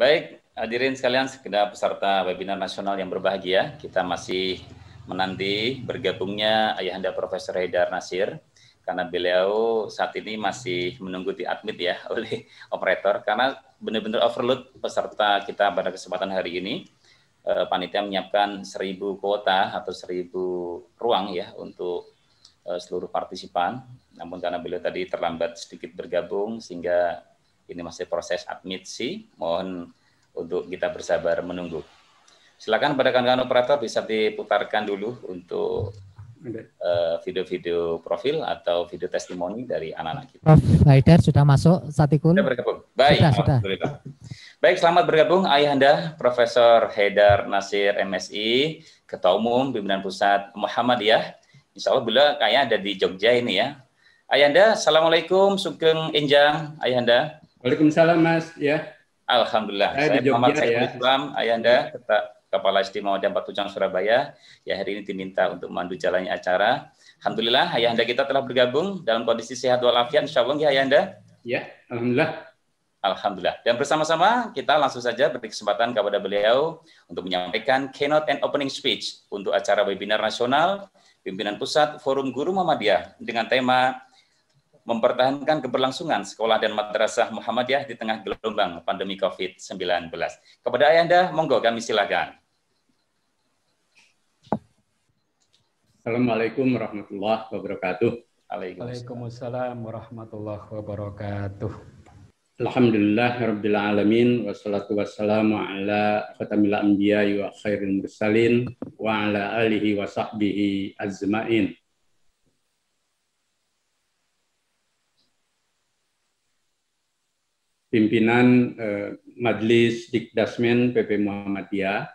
Baik, hadirin sekalian sekedar peserta webinar nasional yang berbahagia, kita masih menanti bergabungnya Ayahanda Profesor Haidar Nasir karena beliau saat ini masih menunggu di admit ya oleh operator karena benar-benar overload peserta kita pada kesempatan hari ini. Eh, panitia menyiapkan 1000 kuota atau 1000 ruang ya untuk eh, seluruh partisipan. Namun karena beliau tadi terlambat sedikit bergabung sehingga ini masih proses admit sih, Mohon untuk kita bersabar menunggu. Silakan pada kawan-kawan operator bisa diputarkan dulu untuk eh, video-video uh, profil atau video testimoni dari anak-anak kita. Prof. Haidar sudah masuk, Satikul. Sudah bergabung. Baik, sudah, sudah. Baik, selamat bergabung Ayahanda Profesor Haidar Nasir MSI, Ketua Umum Pimpinan Pusat Muhammadiyah. Insya Allah bila kayaknya ada di Jogja ini ya. Ayahanda, Assalamualaikum, Sugeng Injang, Ayahanda. Waalaikumsalam Mas, ya. Alhamdulillah. Saya, saya Jogja, Muhammad Saiful ya. Islam, Ayanda, serta Kepala Istimewa Jambat Tujang Surabaya. Ya hari ini diminta untuk memandu jalannya acara. Alhamdulillah, Ayanda kita telah bergabung dalam kondisi sehat walafiat. Insya ya Ayanda. Ya, Alhamdulillah. Alhamdulillah. Dan bersama-sama kita langsung saja beri kesempatan kepada beliau untuk menyampaikan keynote and opening speech untuk acara webinar nasional pimpinan pusat Forum Guru Muhammadiyah dengan tema mempertahankan keberlangsungan sekolah dan madrasah Muhammadiyah di tengah gelombang pandemi COVID-19. Kepada Ayanda, monggo kami silakan. Assalamualaikum warahmatullahi wabarakatuh. Waalaikumsalam warahmatullahi wabarakatuh. Alhamdulillah rabbil alamin wassalatu wassalamu ala khatamil anbiya wa khairil mursalin wa ala alihi wa sahbihi azmain. Az pimpinan eh, Majelis Dikdasmen PP Muhammadiyah,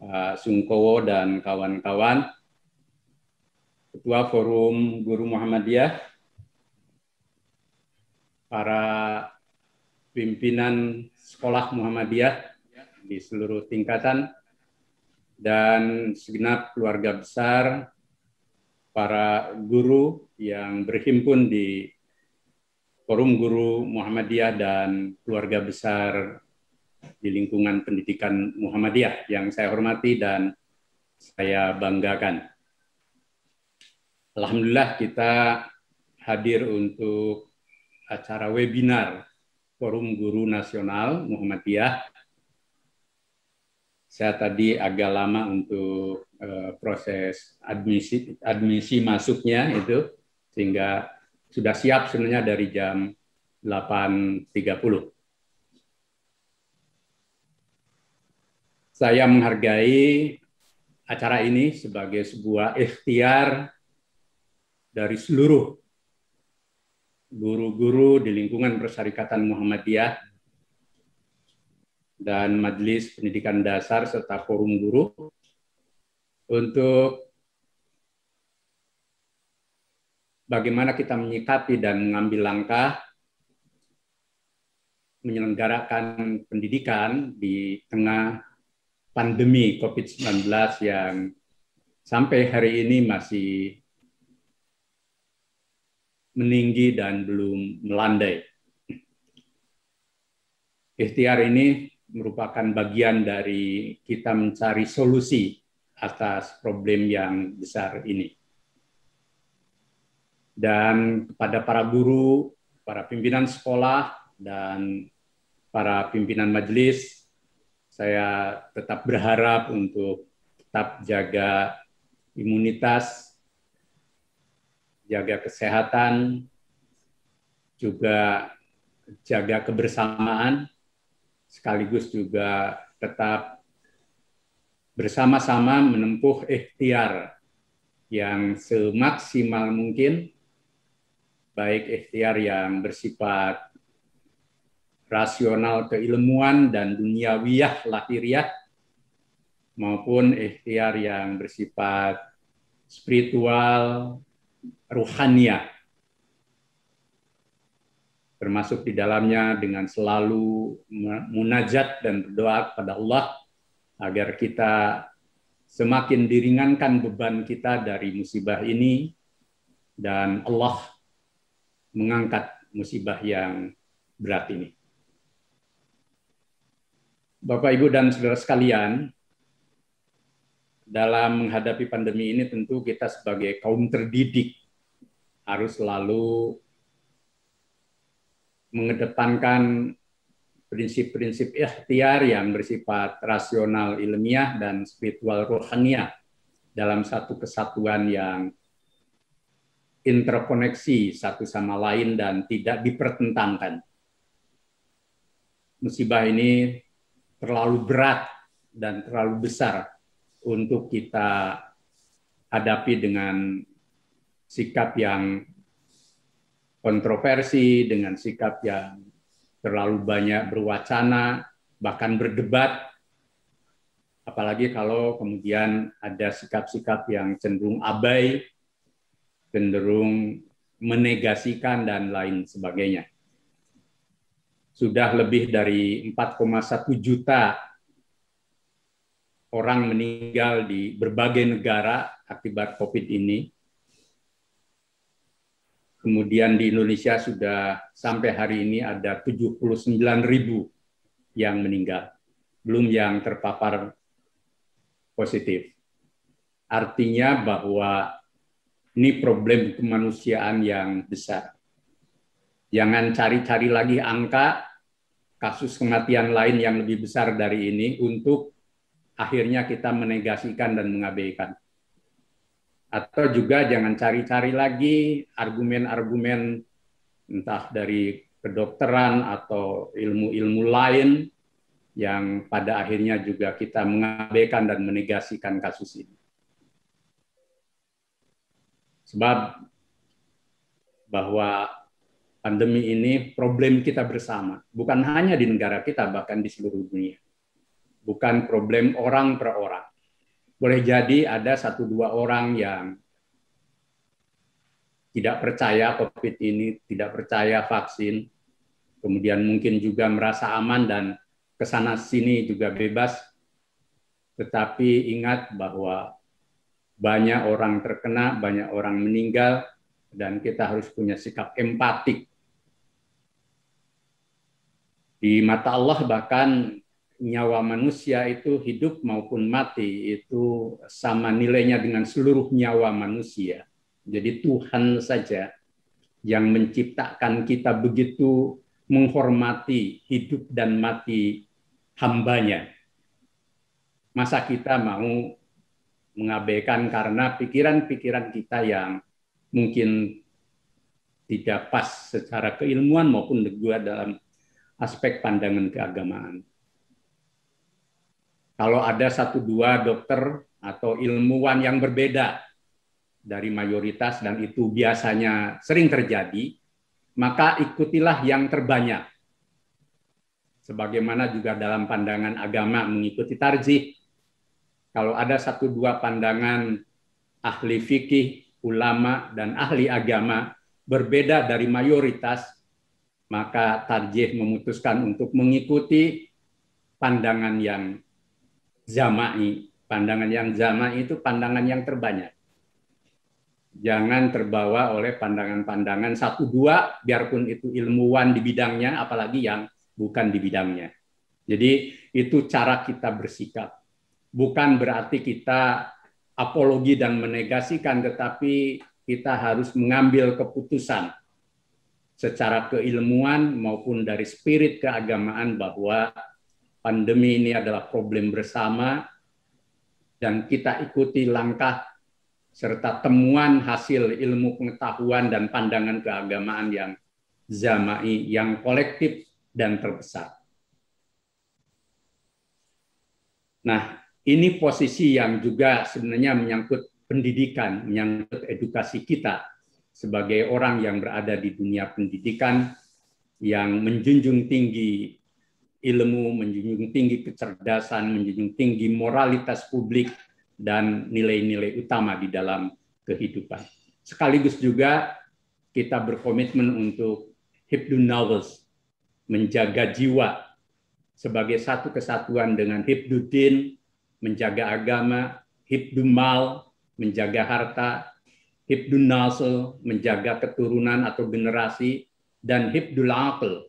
Pak Sungkowo dan kawan-kawan, Ketua Forum Guru Muhammadiyah, para pimpinan sekolah Muhammadiyah di seluruh tingkatan, dan segenap keluarga besar para guru yang berhimpun di Forum Guru Muhammadiyah dan keluarga besar di lingkungan pendidikan Muhammadiyah yang saya hormati dan saya banggakan. Alhamdulillah kita hadir untuk acara webinar Forum Guru Nasional Muhammadiyah. Saya tadi agak lama untuk eh, proses admisi admisi masuknya itu sehingga sudah siap sebenarnya dari jam 8.30. Saya menghargai acara ini sebagai sebuah ikhtiar dari seluruh guru-guru di lingkungan Persyarikatan Muhammadiyah dan Majelis Pendidikan Dasar serta Forum Guru untuk bagaimana kita menyikapi dan mengambil langkah menyelenggarakan pendidikan di tengah pandemi COVID-19 yang sampai hari ini masih meninggi dan belum melandai. Ikhtiar ini merupakan bagian dari kita mencari solusi atas problem yang besar ini dan kepada para guru, para pimpinan sekolah, dan para pimpinan majelis, saya tetap berharap untuk tetap jaga imunitas, jaga kesehatan, juga jaga kebersamaan, sekaligus juga tetap bersama-sama menempuh ikhtiar yang semaksimal mungkin baik ikhtiar yang bersifat rasional keilmuan dan duniawiyah lahiriah maupun ikhtiar yang bersifat spiritual ruhania termasuk di dalamnya dengan selalu munajat dan berdoa kepada Allah agar kita semakin diringankan beban kita dari musibah ini dan Allah mengangkat musibah yang berat ini. Bapak, Ibu, dan saudara sekalian, dalam menghadapi pandemi ini tentu kita sebagai kaum terdidik harus selalu mengedepankan prinsip-prinsip ikhtiar yang bersifat rasional ilmiah dan spiritual rohania dalam satu kesatuan yang interkoneksi satu sama lain dan tidak dipertentangkan. Musibah ini terlalu berat dan terlalu besar untuk kita hadapi dengan sikap yang kontroversi, dengan sikap yang terlalu banyak berwacana, bahkan berdebat apalagi kalau kemudian ada sikap-sikap yang cenderung abai cenderung menegasikan dan lain sebagainya. Sudah lebih dari 4,1 juta orang meninggal di berbagai negara akibat COVID ini. Kemudian di Indonesia sudah sampai hari ini ada 79 ribu yang meninggal, belum yang terpapar positif. Artinya bahwa ini problem kemanusiaan yang besar. Jangan cari-cari lagi angka kasus kematian lain yang lebih besar dari ini untuk akhirnya kita menegasikan dan mengabaikan. Atau juga jangan cari-cari lagi argumen-argumen entah dari kedokteran atau ilmu-ilmu lain yang pada akhirnya juga kita mengabaikan dan menegasikan kasus ini. Sebab bahwa pandemi ini problem kita bersama, bukan hanya di negara kita, bahkan di seluruh dunia. Bukan problem orang per orang. Boleh jadi ada satu dua orang yang tidak percaya COVID ini, tidak percaya vaksin, kemudian mungkin juga merasa aman dan kesana sini juga bebas. Tetapi ingat bahwa banyak orang terkena, banyak orang meninggal, dan kita harus punya sikap empatik. Di mata Allah bahkan nyawa manusia itu hidup maupun mati itu sama nilainya dengan seluruh nyawa manusia. Jadi Tuhan saja yang menciptakan kita begitu menghormati hidup dan mati hambanya. Masa kita mau mengabaikan karena pikiran-pikiran kita yang mungkin tidak pas secara keilmuan maupun juga dalam aspek pandangan keagamaan. Kalau ada satu dua dokter atau ilmuwan yang berbeda dari mayoritas dan itu biasanya sering terjadi, maka ikutilah yang terbanyak. Sebagaimana juga dalam pandangan agama mengikuti tarjih, kalau ada satu dua pandangan ahli fikih, ulama, dan ahli agama berbeda dari mayoritas, maka tarjih memutuskan untuk mengikuti pandangan yang zamai. Pandangan yang zamai itu pandangan yang terbanyak. Jangan terbawa oleh pandangan-pandangan satu dua, biarpun itu ilmuwan di bidangnya, apalagi yang bukan di bidangnya. Jadi itu cara kita bersikap bukan berarti kita apologi dan menegasikan, tetapi kita harus mengambil keputusan secara keilmuan maupun dari spirit keagamaan bahwa pandemi ini adalah problem bersama dan kita ikuti langkah serta temuan hasil ilmu pengetahuan dan pandangan keagamaan yang zamai, yang kolektif dan terbesar. Nah, ini posisi yang juga sebenarnya menyangkut pendidikan, menyangkut edukasi kita sebagai orang yang berada di dunia pendidikan yang menjunjung tinggi ilmu, menjunjung tinggi kecerdasan, menjunjung tinggi moralitas publik dan nilai-nilai utama di dalam kehidupan. Sekaligus juga kita berkomitmen untuk Hibdu Novels, menjaga jiwa sebagai satu kesatuan dengan Din, menjaga agama, hibdun mal, menjaga harta, hibdun nasl, menjaga keturunan atau generasi, dan hibdul aql,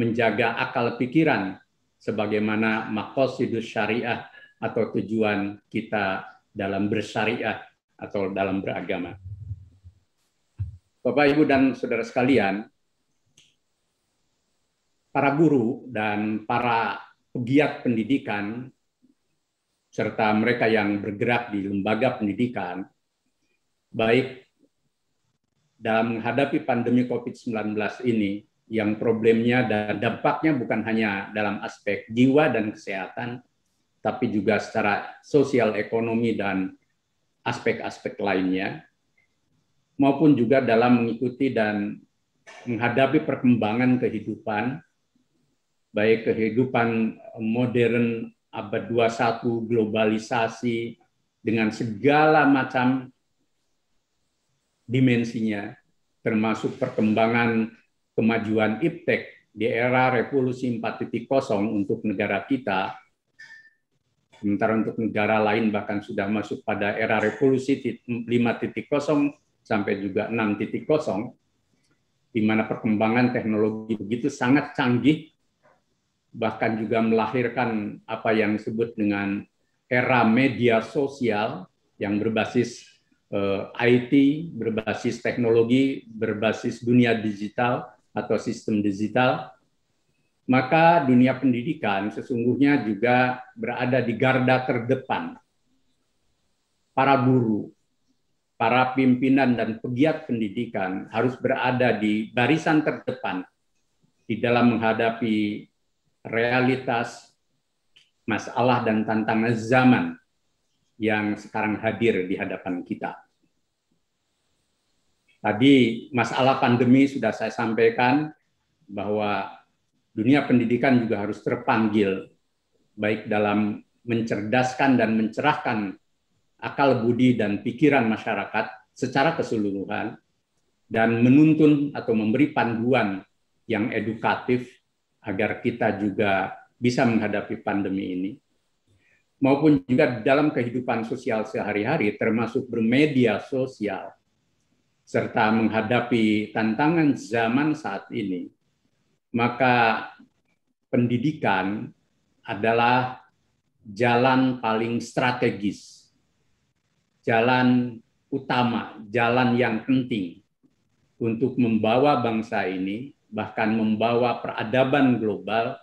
menjaga akal pikiran, sebagaimana makosidus syariah atau tujuan kita dalam bersyariah atau dalam beragama. Bapak, Ibu, dan Saudara sekalian, para guru dan para pegiat pendidikan serta mereka yang bergerak di lembaga pendidikan, baik dalam menghadapi pandemi COVID-19 ini, yang problemnya dan dampaknya bukan hanya dalam aspek jiwa dan kesehatan, tapi juga secara sosial ekonomi dan aspek-aspek lainnya, maupun juga dalam mengikuti dan menghadapi perkembangan kehidupan, baik kehidupan modern abad 21 globalisasi dengan segala macam dimensinya termasuk perkembangan kemajuan iptek di era revolusi 4.0 untuk negara kita sementara untuk negara lain bahkan sudah masuk pada era revolusi 5.0 sampai juga 6.0 di mana perkembangan teknologi begitu sangat canggih bahkan juga melahirkan apa yang disebut dengan era media sosial yang berbasis uh, eh, IT, berbasis teknologi, berbasis dunia digital atau sistem digital, maka dunia pendidikan sesungguhnya juga berada di garda terdepan. Para guru, para pimpinan dan pegiat pendidikan harus berada di barisan terdepan di dalam menghadapi realitas masalah dan tantangan zaman yang sekarang hadir di hadapan kita. Tadi masalah pandemi sudah saya sampaikan bahwa dunia pendidikan juga harus terpanggil baik dalam mencerdaskan dan mencerahkan akal budi dan pikiran masyarakat secara keseluruhan dan menuntun atau memberi panduan yang edukatif agar kita juga bisa menghadapi pandemi ini, maupun juga dalam kehidupan sosial sehari-hari, termasuk bermedia sosial, serta menghadapi tantangan zaman saat ini, maka pendidikan adalah jalan paling strategis, jalan utama, jalan yang penting untuk membawa bangsa ini bahkan membawa peradaban global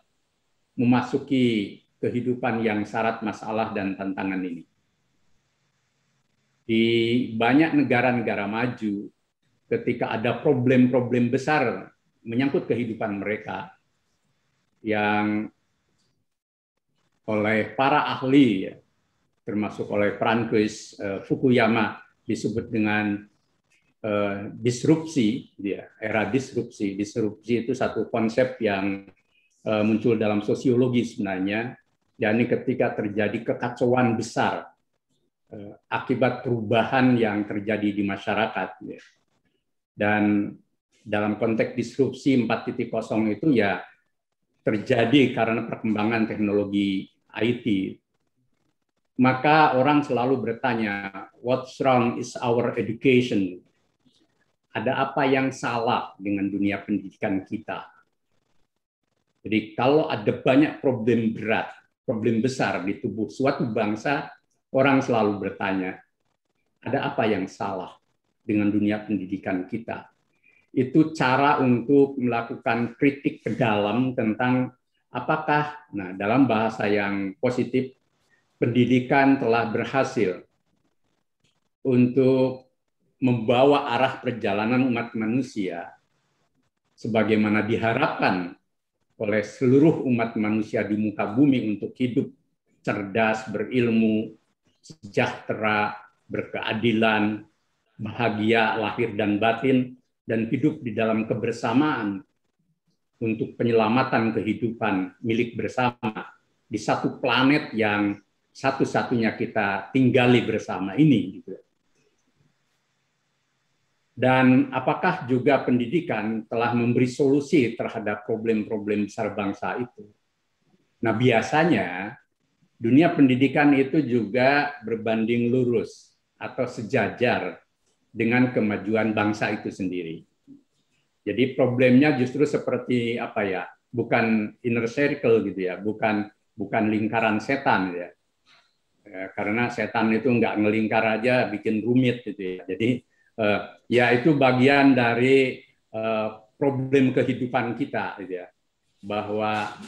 memasuki kehidupan yang syarat masalah dan tantangan ini. Di banyak negara-negara maju, ketika ada problem-problem besar menyangkut kehidupan mereka yang oleh para ahli, ya, termasuk oleh Francis eh, Fukuyama disebut dengan Eh, disrupsi, ya, era disrupsi. Disrupsi itu satu konsep yang eh, muncul dalam sosiologi sebenarnya, yakni ketika terjadi kekacauan besar eh, akibat perubahan yang terjadi di masyarakat. Ya. Dan dalam konteks disrupsi 4.0 itu ya terjadi karena perkembangan teknologi IT. Maka orang selalu bertanya, what's wrong is our education? ada apa yang salah dengan dunia pendidikan kita. Jadi kalau ada banyak problem berat, problem besar di tubuh suatu bangsa, orang selalu bertanya, ada apa yang salah dengan dunia pendidikan kita? Itu cara untuk melakukan kritik ke dalam tentang apakah, nah dalam bahasa yang positif, pendidikan telah berhasil untuk membawa arah perjalanan umat manusia sebagaimana diharapkan oleh seluruh umat manusia di muka bumi untuk hidup cerdas, berilmu, sejahtera, berkeadilan, bahagia lahir dan batin dan hidup di dalam kebersamaan untuk penyelamatan kehidupan milik bersama di satu planet yang satu-satunya kita tinggali bersama ini gitu. Dan apakah juga pendidikan telah memberi solusi terhadap problem-problem besar bangsa itu? Nah, biasanya dunia pendidikan itu juga berbanding lurus atau sejajar dengan kemajuan bangsa itu sendiri. Jadi problemnya justru seperti apa ya? Bukan inner circle gitu ya, bukan bukan lingkaran setan ya. ya karena setan itu nggak ngelingkar aja bikin rumit gitu ya. Jadi uh, ya itu bagian dari uh, problem kehidupan kita gitu ya bahwa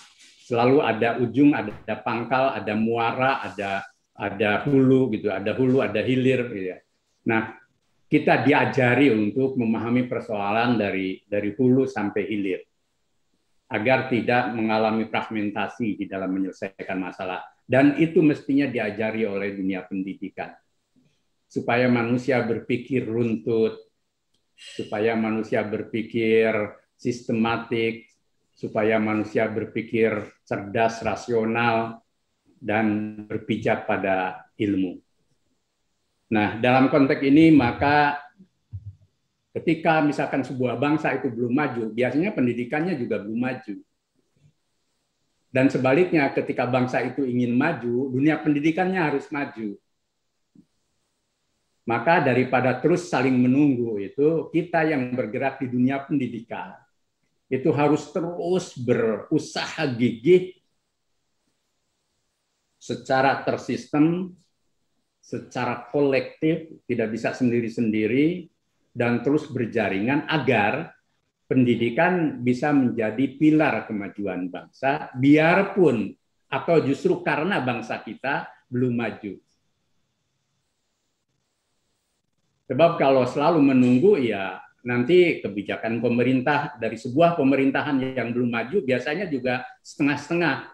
selalu ada ujung ada, ada pangkal ada muara ada ada hulu gitu ada hulu ada hilir gitu ya nah kita diajari untuk memahami persoalan dari dari hulu sampai hilir agar tidak mengalami fragmentasi di dalam menyelesaikan masalah dan itu mestinya diajari oleh dunia pendidikan supaya manusia berpikir runtut, supaya manusia berpikir sistematik, supaya manusia berpikir cerdas, rasional, dan berpijak pada ilmu. Nah, dalam konteks ini maka ketika misalkan sebuah bangsa itu belum maju, biasanya pendidikannya juga belum maju. Dan sebaliknya ketika bangsa itu ingin maju, dunia pendidikannya harus maju. Maka daripada terus saling menunggu itu, kita yang bergerak di dunia pendidikan itu harus terus berusaha gigih secara tersistem, secara kolektif, tidak bisa sendiri-sendiri, dan terus berjaringan agar pendidikan bisa menjadi pilar kemajuan bangsa, biarpun atau justru karena bangsa kita belum maju. Sebab kalau selalu menunggu ya nanti kebijakan pemerintah dari sebuah pemerintahan yang belum maju biasanya juga setengah-setengah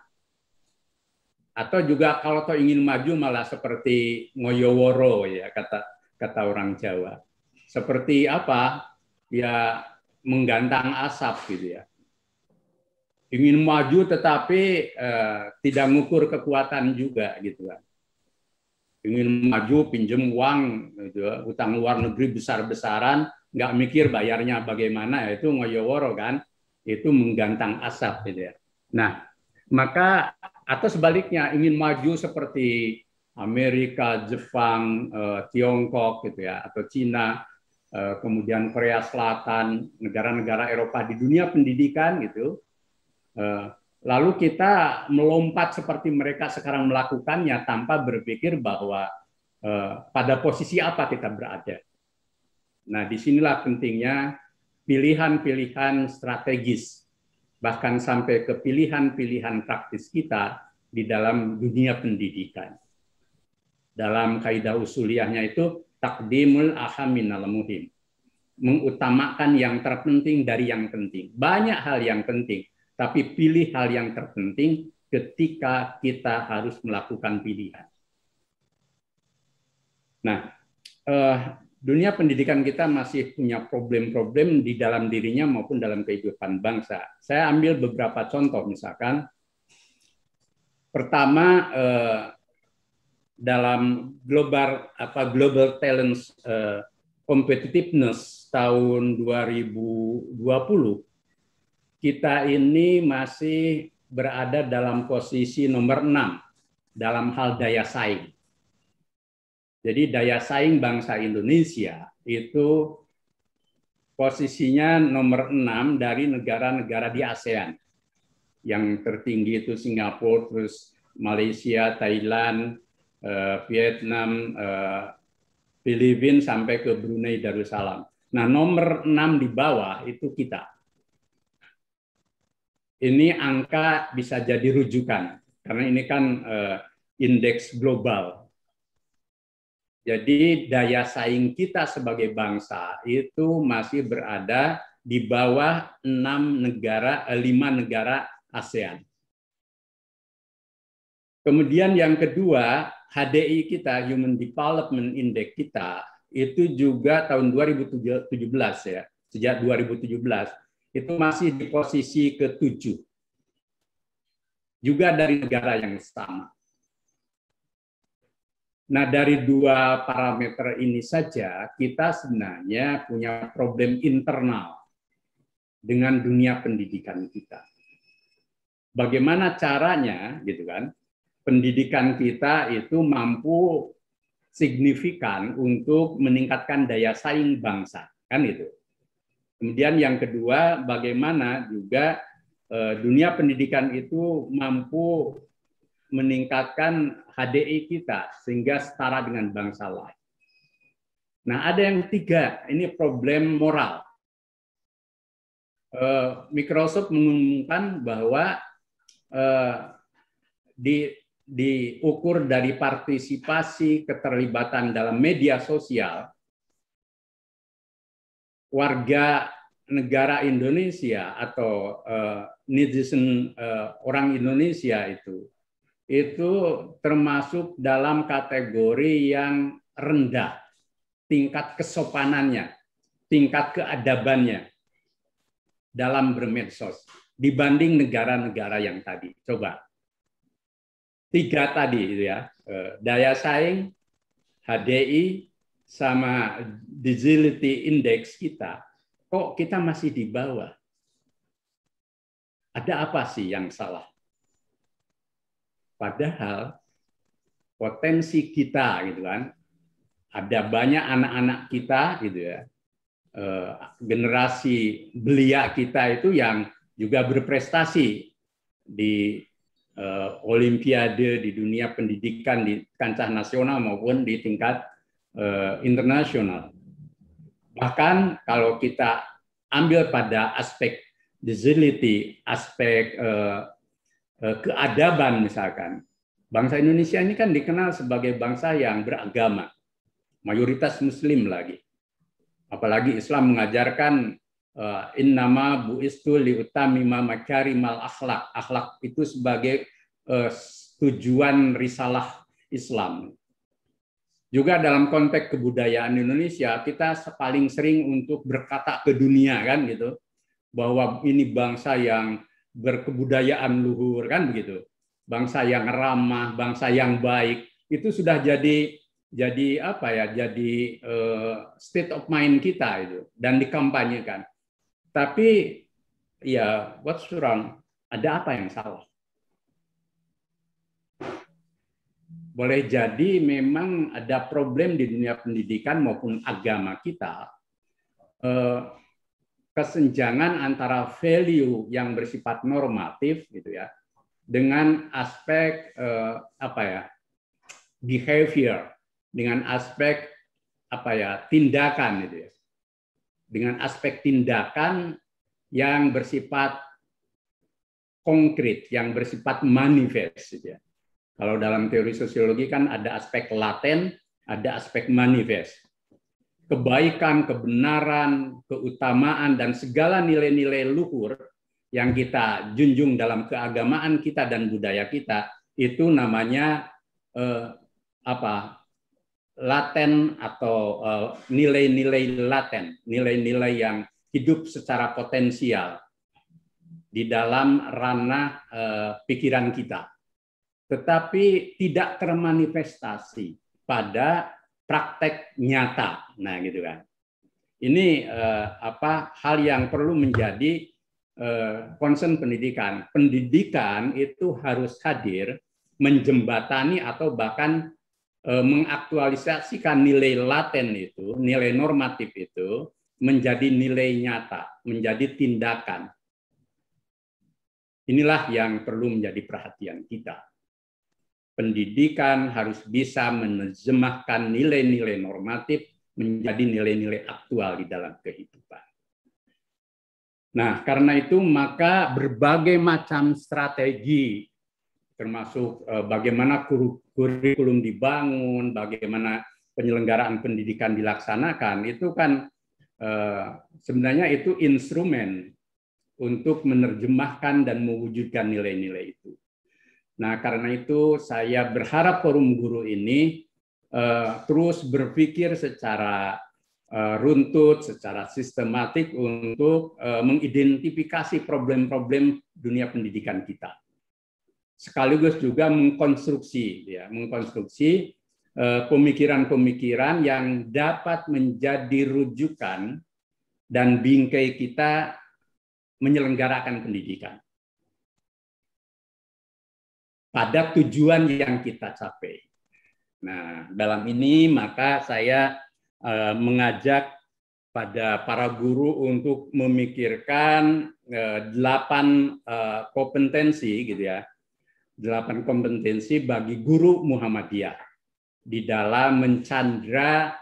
atau juga kalau kau ingin maju malah seperti ngoyoworo ya kata kata orang Jawa seperti apa ya menggantang asap gitu ya ingin maju tetapi eh, tidak mengukur kekuatan juga gitu kan ingin maju pinjem uang gitu, ya. utang luar negeri besar-besaran nggak mikir bayarnya bagaimana ya itu ngoyoworo kan itu menggantang asap gitu ya nah maka atau sebaliknya ingin maju seperti Amerika, Jepang, eh, Tiongkok gitu ya atau Cina eh, kemudian Korea Selatan negara-negara Eropa di dunia pendidikan gitu eh, Lalu kita melompat seperti mereka sekarang melakukannya tanpa berpikir bahwa eh, pada posisi apa kita berada. Nah, disinilah pentingnya pilihan-pilihan strategis, bahkan sampai ke pilihan-pilihan praktis kita di dalam dunia pendidikan. Dalam kaidah usuliahnya itu takdimul ahamin al muhim mengutamakan yang terpenting dari yang penting. Banyak hal yang penting, tapi pilih hal yang terpenting ketika kita harus melakukan pilihan. Nah, eh, dunia pendidikan kita masih punya problem-problem di dalam dirinya maupun dalam kehidupan bangsa. Saya ambil beberapa contoh, misalkan pertama eh, dalam global apa global talent eh, competitiveness tahun 2020 kita ini masih berada dalam posisi nomor enam dalam hal daya saing. Jadi daya saing bangsa Indonesia itu posisinya nomor enam dari negara-negara di ASEAN. Yang tertinggi itu Singapura, terus Malaysia, Thailand, eh, Vietnam, eh, Filipina sampai ke Brunei Darussalam. Nah, nomor enam di bawah itu kita ini angka bisa jadi rujukan karena ini kan uh, indeks global. Jadi daya saing kita sebagai bangsa itu masih berada di bawah enam negara, eh, lima negara ASEAN. Kemudian yang kedua, HDI kita, Human Development Index kita, itu juga tahun 2017 ya, sejak 2017 itu masih di posisi ketujuh. Juga dari negara yang sama. Nah, dari dua parameter ini saja, kita sebenarnya punya problem internal dengan dunia pendidikan kita. Bagaimana caranya, gitu kan? Pendidikan kita itu mampu signifikan untuk meningkatkan daya saing bangsa, kan itu. Kemudian yang kedua, bagaimana juga eh, dunia pendidikan itu mampu meningkatkan HDI kita sehingga setara dengan bangsa lain. Nah, ada yang tiga, ini problem moral. Eh, Microsoft mengumumkan bahwa eh, di diukur dari partisipasi keterlibatan dalam media sosial warga negara Indonesia atau uh, netizen uh, orang Indonesia itu itu termasuk dalam kategori yang rendah tingkat kesopanannya, tingkat keadabannya dalam bermedsos dibanding negara-negara yang tadi. Coba tiga tadi itu ya eh, daya saing, HDI, sama disability index kita, kok kita masih di bawah? Ada apa sih yang salah? Padahal potensi kita gitu kan, ada banyak anak-anak kita gitu ya, eh, generasi belia kita itu yang juga berprestasi di eh, Olimpiade, di dunia pendidikan, di kancah nasional maupun di tingkat Eh, internasional. Bahkan kalau kita ambil pada aspek disability, aspek eh, eh, keadaban misalkan, bangsa Indonesia ini kan dikenal sebagai bangsa yang beragama, mayoritas Muslim lagi. Apalagi Islam mengajarkan eh, in nama bu mama cari mal akhlak. Akhlak itu sebagai eh, tujuan risalah Islam juga dalam konteks kebudayaan Indonesia kita paling sering untuk berkata ke dunia kan gitu bahwa ini bangsa yang berkebudayaan luhur kan begitu bangsa yang ramah bangsa yang baik itu sudah jadi jadi apa ya jadi uh, state of mind kita itu dan dikampanyekan tapi ya what's wrong ada apa yang salah boleh jadi memang ada problem di dunia pendidikan maupun agama kita eh, kesenjangan antara value yang bersifat normatif gitu ya dengan aspek eh, apa ya behavior dengan aspek apa ya tindakan gitu ya dengan aspek tindakan yang bersifat konkret yang bersifat manifest gitu ya kalau dalam teori sosiologi kan ada aspek laten, ada aspek manifest. Kebaikan, kebenaran, keutamaan, dan segala nilai-nilai luhur yang kita junjung dalam keagamaan kita dan budaya kita itu namanya eh, apa laten atau eh, nilai-nilai eh, laten nilai-nilai yang hidup secara potensial di dalam ranah eh, pikiran kita tetapi tidak termanifestasi pada praktek nyata. Nah, gitu kan. Ini eh, apa hal yang perlu menjadi eh, concern pendidikan. Pendidikan itu harus hadir menjembatani atau bahkan eh, mengaktualisasikan nilai laten itu, nilai normatif itu menjadi nilai nyata, menjadi tindakan. Inilah yang perlu menjadi perhatian kita pendidikan harus bisa menerjemahkan nilai-nilai normatif menjadi nilai-nilai aktual di dalam kehidupan. Nah, karena itu maka berbagai macam strategi termasuk eh, bagaimana kurikulum dibangun, bagaimana penyelenggaraan pendidikan dilaksanakan, itu kan eh, sebenarnya itu instrumen untuk menerjemahkan dan mewujudkan nilai-nilai itu. Nah, karena itu saya berharap forum guru ini uh, terus berpikir secara uh, runtut, secara sistematik untuk uh, mengidentifikasi problem-problem dunia pendidikan kita. Sekaligus juga mengkonstruksi, ya, mengkonstruksi pemikiran-pemikiran uh, yang dapat menjadi rujukan dan bingkai kita menyelenggarakan pendidikan pada tujuan yang kita capai. Nah, dalam ini maka saya eh, mengajak pada para guru untuk memikirkan eh, delapan eh, kompetensi gitu ya. Delapan kompetensi bagi guru Muhammadiyah di dalam mencandra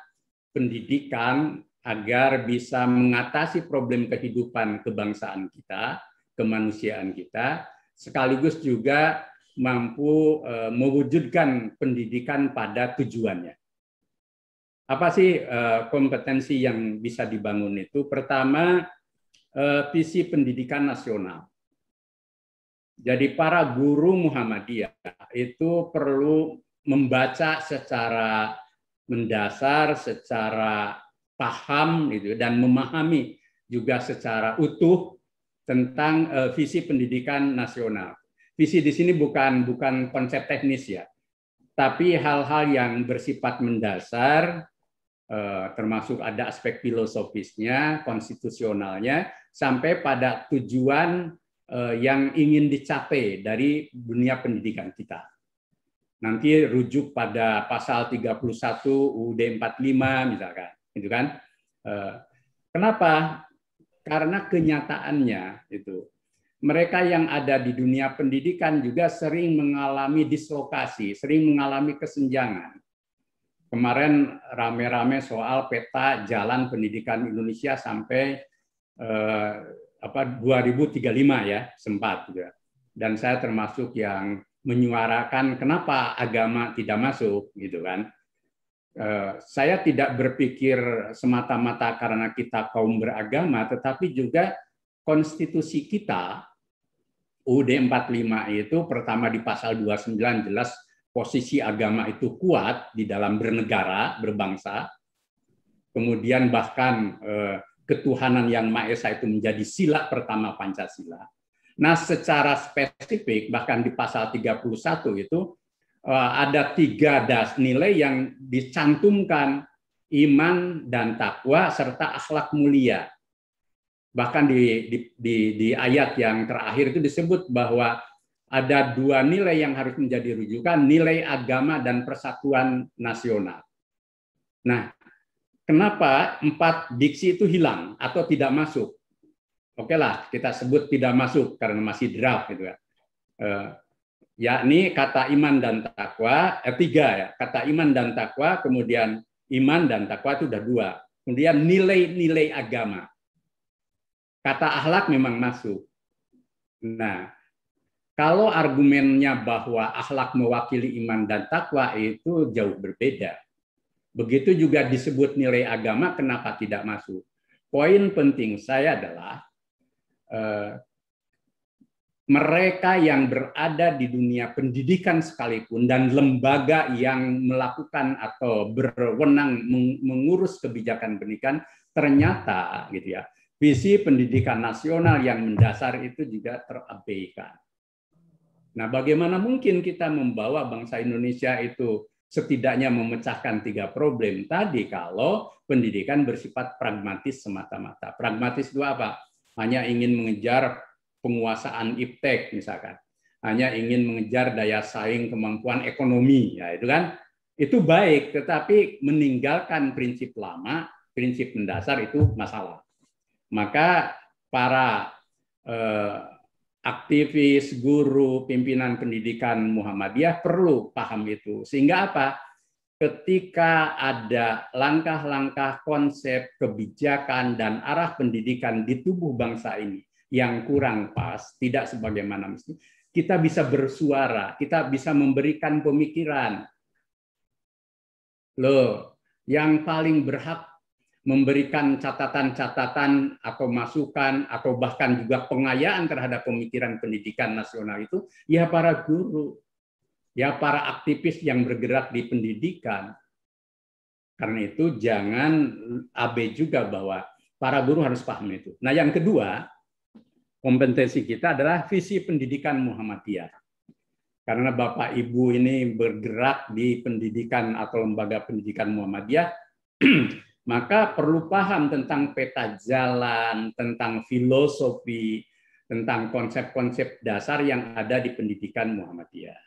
pendidikan agar bisa mengatasi problem kehidupan kebangsaan kita, kemanusiaan kita, sekaligus juga mampu uh, mewujudkan pendidikan pada tujuannya. Apa sih uh, kompetensi yang bisa dibangun itu? Pertama, uh, visi pendidikan nasional. Jadi para guru Muhammadiyah itu perlu membaca secara mendasar, secara paham gitu dan memahami juga secara utuh tentang visi pendidikan nasional visi di sini bukan bukan konsep teknis ya, tapi hal-hal yang bersifat mendasar, eh, termasuk ada aspek filosofisnya, konstitusionalnya, sampai pada tujuan eh, yang ingin dicapai dari dunia pendidikan kita. Nanti rujuk pada pasal 31 UUD 45 misalkan, gitu kan? Eh, kenapa? Karena kenyataannya itu mereka yang ada di dunia pendidikan juga sering mengalami dislokasi, sering mengalami kesenjangan. Kemarin rame-rame soal peta jalan pendidikan Indonesia sampai eh, apa 2035 ya, sempat juga. Dan saya termasuk yang menyuarakan kenapa agama tidak masuk gitu kan. Eh, saya tidak berpikir semata-mata karena kita kaum beragama, tetapi juga konstitusi kita UUD 45 itu pertama di pasal 29 jelas posisi agama itu kuat di dalam bernegara, berbangsa. Kemudian bahkan eh, ketuhanan yang Maha Esa itu menjadi sila pertama Pancasila. Nah, secara spesifik bahkan di pasal 31 itu eh, ada tiga das nilai yang dicantumkan iman dan takwa serta akhlak mulia. Bahkan di, di, di, di ayat yang terakhir itu disebut bahwa ada dua nilai yang harus menjadi rujukan, nilai agama dan persatuan nasional. Nah, kenapa empat diksi itu hilang atau tidak masuk? Oke lah, kita sebut tidak masuk karena masih draft gitu ya. Eh, yakni kata iman dan takwa, eh, tiga ya, kata iman dan takwa, kemudian iman dan takwa itu sudah dua. Kemudian nilai-nilai agama kata akhlak memang masuk. Nah, kalau argumennya bahwa akhlak mewakili iman dan takwa itu jauh berbeda. Begitu juga disebut nilai agama, kenapa tidak masuk? Poin penting saya adalah eh, mereka yang berada di dunia pendidikan sekalipun dan lembaga yang melakukan atau berwenang mengurus kebijakan pendidikan ternyata gitu ya Visi pendidikan nasional yang mendasar itu juga terabaikan. Nah, bagaimana mungkin kita membawa bangsa Indonesia itu setidaknya memecahkan tiga problem tadi kalau pendidikan bersifat pragmatis semata-mata. Pragmatis itu apa? Hanya ingin mengejar penguasaan iptek misalkan. Hanya ingin mengejar daya saing kemampuan ekonomi, ya itu kan. Itu baik, tetapi meninggalkan prinsip lama, prinsip mendasar itu masalah maka para eh, aktivis, guru, pimpinan pendidikan Muhammadiyah perlu paham itu. Sehingga apa? Ketika ada langkah-langkah konsep, kebijakan, dan arah pendidikan di tubuh bangsa ini yang kurang pas, tidak sebagaimana mesti, kita bisa bersuara, kita bisa memberikan pemikiran. Loh, yang paling berhak memberikan catatan-catatan atau masukan atau bahkan juga pengayaan terhadap pemikiran pendidikan nasional itu ya para guru, ya para aktivis yang bergerak di pendidikan. Karena itu jangan AB juga bahwa para guru harus paham itu. Nah yang kedua, kompetensi kita adalah visi pendidikan Muhammadiyah. Karena Bapak Ibu ini bergerak di pendidikan atau lembaga pendidikan Muhammadiyah, maka perlu paham tentang peta jalan, tentang filosofi, tentang konsep-konsep dasar yang ada di pendidikan Muhammadiyah.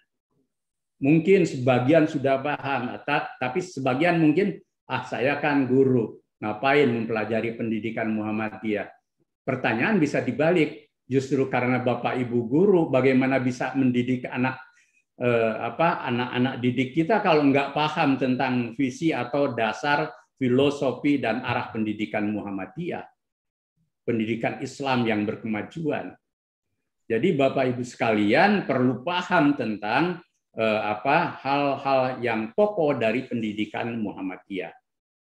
Mungkin sebagian sudah paham, tapi sebagian mungkin, ah saya kan guru, ngapain mempelajari pendidikan Muhammadiyah? Pertanyaan bisa dibalik, justru karena Bapak Ibu guru, bagaimana bisa mendidik anak eh, apa anak-anak didik kita kalau nggak paham tentang visi atau dasar filosofi dan arah pendidikan Muhammadiyah, pendidikan Islam yang berkemajuan. Jadi Bapak Ibu sekalian perlu paham tentang eh, apa hal-hal yang pokok dari pendidikan Muhammadiyah.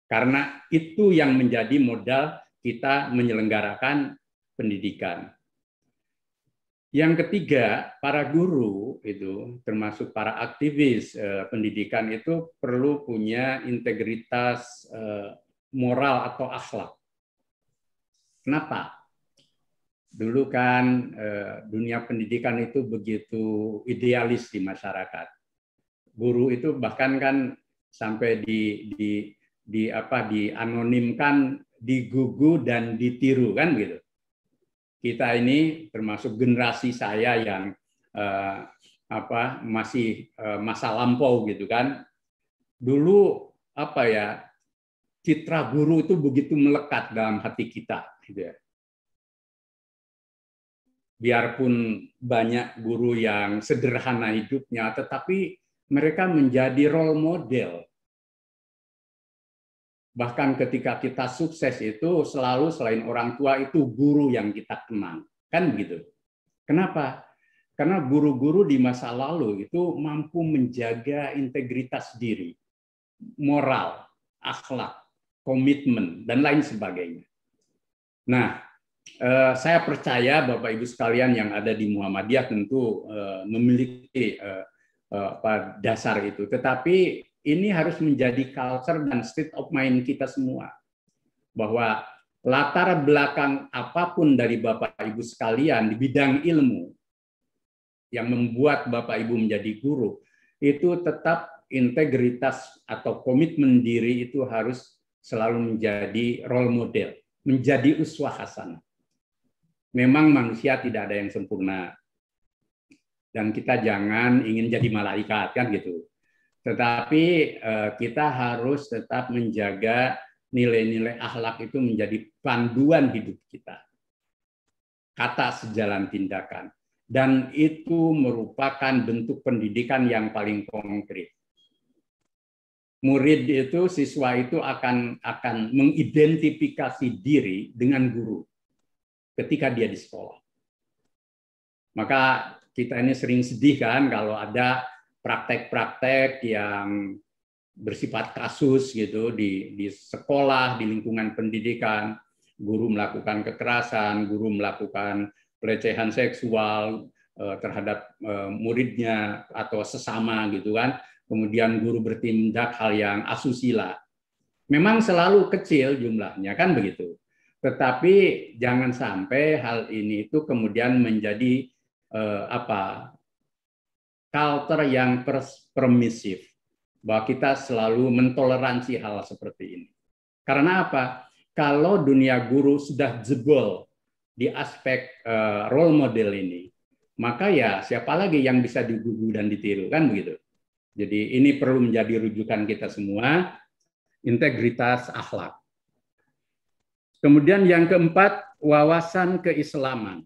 Karena itu yang menjadi modal kita menyelenggarakan pendidikan. Yang ketiga, para guru itu termasuk para aktivis eh, pendidikan itu perlu punya integritas eh, moral atau akhlak. Kenapa? Dulu kan eh, dunia pendidikan itu begitu idealis di masyarakat. Guru itu bahkan kan sampai di di di apa dianonimkan, digugu dan ditiru kan gitu kita ini termasuk generasi saya yang eh, apa masih eh, masa lampau gitu kan. Dulu apa ya citra guru itu begitu melekat dalam hati kita gitu ya. Biarpun banyak guru yang sederhana hidupnya tetapi mereka menjadi role model Bahkan ketika kita sukses itu selalu selain orang tua itu guru yang kita kenang. Kan begitu. Kenapa? Karena guru-guru di masa lalu itu mampu menjaga integritas diri, moral, akhlak, komitmen, dan lain sebagainya. Nah, eh, saya percaya Bapak Ibu sekalian yang ada di Muhammadiyah tentu eh, memiliki eh, dasar itu. Tetapi ini harus menjadi culture dan state of mind kita semua. Bahwa latar belakang apapun dari Bapak Ibu sekalian di bidang ilmu yang membuat Bapak Ibu menjadi guru, itu tetap integritas atau komitmen diri itu harus selalu menjadi role model, menjadi uswah hasanah. Memang manusia tidak ada yang sempurna, dan kita jangan ingin jadi malaikat kan gitu. Tetapi eh, kita harus tetap menjaga nilai-nilai akhlak itu menjadi panduan hidup kita. Kata sejalan tindakan. Dan itu merupakan bentuk pendidikan yang paling konkret. Murid itu, siswa itu akan akan mengidentifikasi diri dengan guru ketika dia di sekolah. Maka kita ini sering sedih kan kalau ada praktek-praktek yang bersifat kasus gitu di di sekolah, di lingkungan pendidikan, guru melakukan kekerasan, guru melakukan pelecehan seksual eh, terhadap eh, muridnya atau sesama gitu kan. Kemudian guru bertindak hal yang asusila. Memang selalu kecil jumlahnya kan begitu. Tetapi jangan sampai hal ini itu kemudian menjadi eh, apa culture yang permisif bahwa kita selalu mentoleransi hal seperti ini. Karena apa? Kalau dunia guru sudah jebol di aspek eh, role model ini, maka ya siapa lagi yang bisa digugu dan ditiru kan begitu. Jadi ini perlu menjadi rujukan kita semua integritas akhlak. Kemudian yang keempat wawasan keislaman